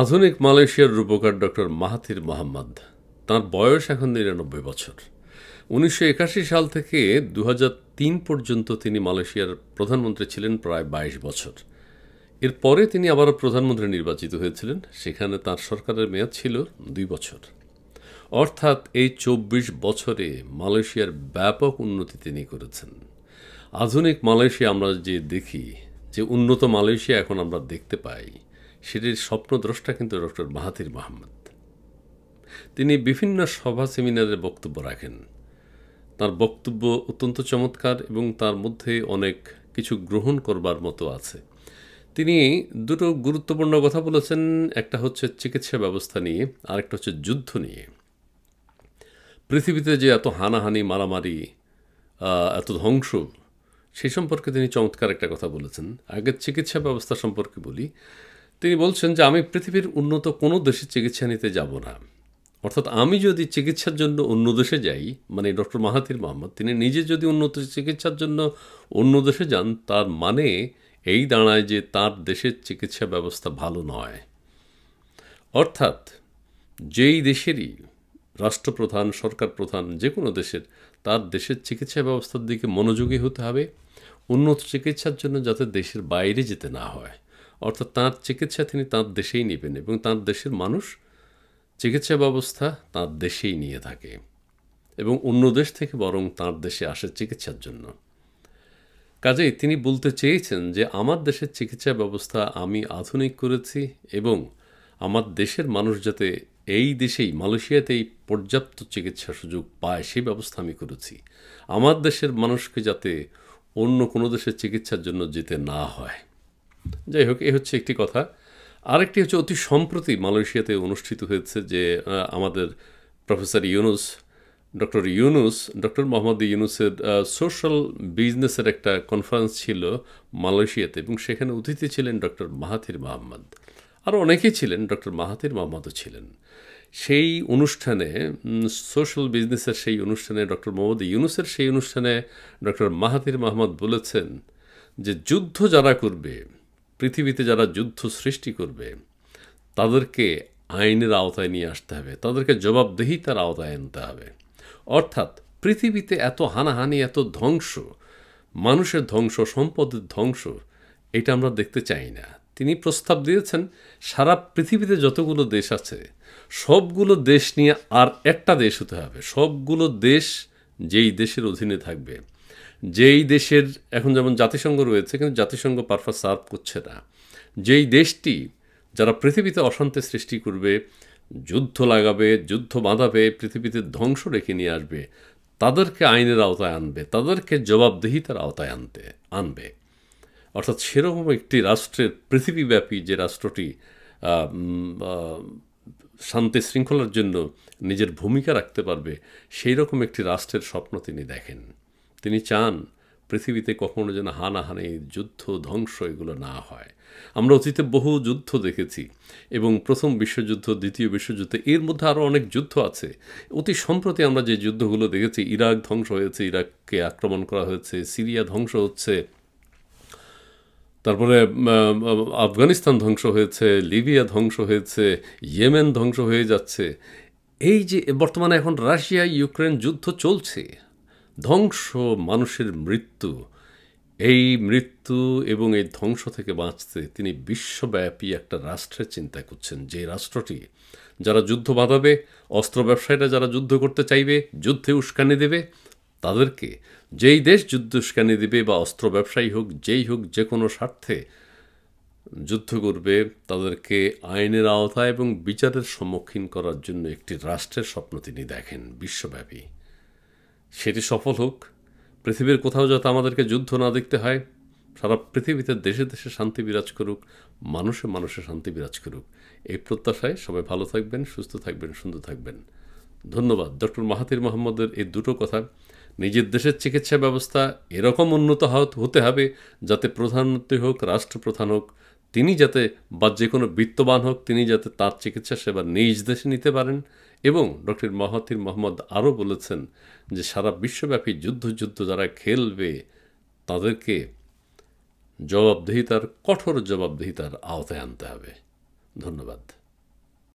আধুনিক মালয়েশিয়ার রূপকার ডক্টর মাহাথির মোহাম্মদ তার বয়স এখন নিরানব্বই বছর উনিশশো সাল থেকে দু পর্যন্ত তিনি মালয়েশিয়ার প্রধানমন্ত্রী ছিলেন প্রায় ২২ বছর এরপরে তিনি আবারও প্রধানমন্ত্রী নির্বাচিত হয়েছিলেন সেখানে তার সরকারের মেয়াদ ছিল দুই বছর অর্থাৎ এই চব্বিশ বছরে মালয়েশিয়ার ব্যাপক উন্নতি তিনি করেছেন আধুনিক মালয়েশিয়া আমরা যে দেখি যে উন্নত মালয়েশিয়া এখন আমরা দেখতে পাই সেটির স্বপ্নদ্রষ্টা কিন্তু ডক্টর মাহাতির মাহমুদ তিনি বিভিন্ন সভা সেমিনারে বক্তব্য রাখেন তার বক্তব্য অত্যন্ত চমৎকার এবং তার মধ্যে অনেক কিছু গ্রহণ করবার মতো আছে তিনি দুটো গুরুত্বপূর্ণ কথা বলেছেন একটা হচ্ছে চিকিৎসা ব্যবস্থা নিয়ে আরেকটা হচ্ছে যুদ্ধ নিয়ে পৃথিবীতে যে এত হানাহানি মারামারি এত ধ্বংস সেই সম্পর্কে তিনি চমৎকার একটা কথা বলেছেন আগের চিকিৎসা ব্যবস্থা সম্পর্কে বলি তিনি বলছেন যে আমি পৃথিবীর উন্নত কোনো দেশে চিকিৎসা নিতে যাব না অর্থাৎ আমি যদি চিকিৎসার জন্য অন্য দেশে যাই মানে ডক্টর মাহাতির মোহাম্মদ তিনি নিজে যদি উন্নত চিকিৎসার জন্য অন্য দেশে যান তার মানে এই দাঁড়ায় যে তার দেশের চিকিৎসা ব্যবস্থা ভালো নয় অর্থাৎ যেই দেশেরই রাষ্ট্রপ্রধান সরকার প্রধান যে কোনো দেশের তার দেশের চিকিৎসা ব্যবস্থার দিকে মনোযোগী হতে হবে উন্নত চিকিৎসার জন্য যাতে দেশের বাইরে যেতে না হয় অর্থাৎ তাঁর চিকিৎসা তিনি তাঁর দেশেই নেবেন এবং তাঁর দেশের মানুষ চিকিৎসা ব্যবস্থা তাঁর দেশেই নিয়ে থাকে এবং অন্য দেশ থেকে বরং তাঁর দেশে আসে চিকিৎসার জন্য কাজেই তিনি বলতে চেয়েছেন যে আমার দেশের চিকিৎসা ব্যবস্থা আমি আধুনিক করেছি এবং আমার দেশের মানুষ যাতে এই দেশেই মালয়েশিয়াতেই পর্যাপ্ত চিকিৎসা সুযোগ পায় সেই ব্যবস্থা আমি করেছি আমার দেশের মানুষকে যাতে অন্য কোনো দেশের চিকিৎসার জন্য যেতে না হয় যাই হোক এ হচ্ছে একটি কথা আরেকটি হচ্ছে অতি সম্প্রতি মালয়েশিয়াতে অনুষ্ঠিত হয়েছে যে আমাদের professor Yunus doctor Yunus doctor Mohammad ইউনুসের সোশ্যাল বিজনেসের একটা কনফারেন্স ছিল মালয়েশিয়াতে এবং সেখানে অতিথি ছিলেন ডক্টর মাহাতির মাহমদ আরও অনেকেই ছিলেন ডক্টর মাহাতির মাহমদও ছিলেন সেই অনুষ্ঠানে সোশ্যাল বিজনেসের সেই অনুষ্ঠানে ডক্টর মোহাম্মদ ইউনুসের সেই অনুষ্ঠানে ডক্টর মাহাতির মাহমদ বলেছেন যে যুদ্ধ যারা করবে পৃথিবীতে যারা যুদ্ধ সৃষ্টি করবে তাদেরকে আইনের আওতায় নিয়ে আসতে হবে তাদেরকে জবাবদেহিতার আওতায় আনতে হবে অর্থাৎ পৃথিবীতে এত হানাহানি এত ধ্বংস মানুষের ধ্বংস সম্পদের ধ্বংস এটা আমরা দেখতে চাই না তিনি প্রস্তাব দিয়েছেন সারা পৃথিবীতে যতগুলো দেশ আছে সবগুলো দেশ নিয়ে আর একটা দেশ হতে হবে সবগুলো দেশ যেই দেশের অধীনে থাকবে যেই দেশের এখন যেমন জাতিসংঘ রয়েছে কিন্তু জাতিসংঘ পারফা সার্ভ করছে না যেই দেশটি যারা পৃথিবীতে অশান্তি সৃষ্টি করবে যুদ্ধ লাগাবে যুদ্ধ বাঁধাবে পৃথিবীতে ধ্বংস রেখে নিয়ে আসবে তাদেরকে আইনের আওতায় আনবে তাদেরকে জবাবদিহিতার আওতায় আনতে আনবে অর্থাৎ সেরকম একটি রাষ্ট্রের পৃথিবীব্যাপী যে রাষ্ট্রটি শান্তি শৃঙ্খলার জন্য নিজের ভূমিকা রাখতে পারবে সেই রকম একটি রাষ্ট্রের স্বপ্ন তিনি দেখেন তিনি চান পৃথিবীতে কখনো যেন হানাহানি যুদ্ধ ধ্বংস এগুলো না হয় আমরা অতীতে বহু যুদ্ধ দেখেছি এবং প্রথম বিশ্বযুদ্ধ দ্বিতীয় বিশ্বযুদ্ধ এর মধ্যে আরও অনেক যুদ্ধ আছে অতি সম্প্রতি আমরা যে যুদ্ধগুলো দেখেছি ইরাক ধ্বংস হয়েছে ইরাককে আক্রমণ করা হয়েছে সিরিয়া ধ্বংস হচ্ছে তারপরে আফগানিস্তান ধ্বংস হয়েছে লিবিয়া ধ্বংস হয়েছে ইয়েমেন ধ্বংস হয়ে যাচ্ছে এই যে বর্তমানে এখন রাশিয়া ইউক্রেন যুদ্ধ চলছে ধ্বংস মানুষের মৃত্যু এই মৃত্যু এবং এই ধ্বংস থেকে বাঁচতে তিনি বিশ্বব্যাপী একটা রাষ্ট্রের চিন্তা করছেন যে রাষ্ট্রটি যারা যুদ্ধ বাঁধাবে অস্ত্র ব্যবসায়ীরা যারা যুদ্ধ করতে চাইবে যুদ্ধে উস্কানি দেবে তাদেরকে যেই দেশ যুদ্ধ উস্কানি দেবে বা অস্ত্র ব্যবসায়ী হোক যেই হোক যে কোনো স্বার্থে যুদ্ধ করবে তাদেরকে আইনের আওতা এবং বিচারের সম্মুখীন করার জন্য একটি রাষ্ট্রের স্বপ্ন তিনি দেখেন বিশ্বব্যাপী সেটি সফল হোক পৃথিবীর কোথাও যাতে আমাদেরকে যুদ্ধ না দেখতে হয় সারা পৃথিবীতে দেশে দেশে শান্তি বিরাজ করুক মানুষে মানুষে শান্তি বিরাজ করুক এই প্রত্যাশায় সবাই ভালো থাকবেন সুস্থ থাকবেন সুন্দর থাকবেন ধন্যবাদ ডক্টর মাহাতির মোহাম্মদের এই দুটো কথা নিজের দেশের চিকিৎসা ব্যবস্থা এরকম উন্নত হতে হবে যাতে প্রধানমন্ত্রী হোক রাষ্ট্রপ্রধান হোক তিনি যাতে বা যে কোনো বিত্তবান হোক তিনি যাতে তার চিকিৎসা সেবা নিজ দেশে নিতে পারেন এবং ডক্টর মহাতির মোহাম্মদ আরও বলেছেন যে সারা বিশ্বব্যাপী যুদ্ধ যুদ্ধ যারা খেলবে তাদেরকে জবাবদেহিতার কঠোর জবাবদেহিতার আওতায় আনতে হবে ধন্যবাদ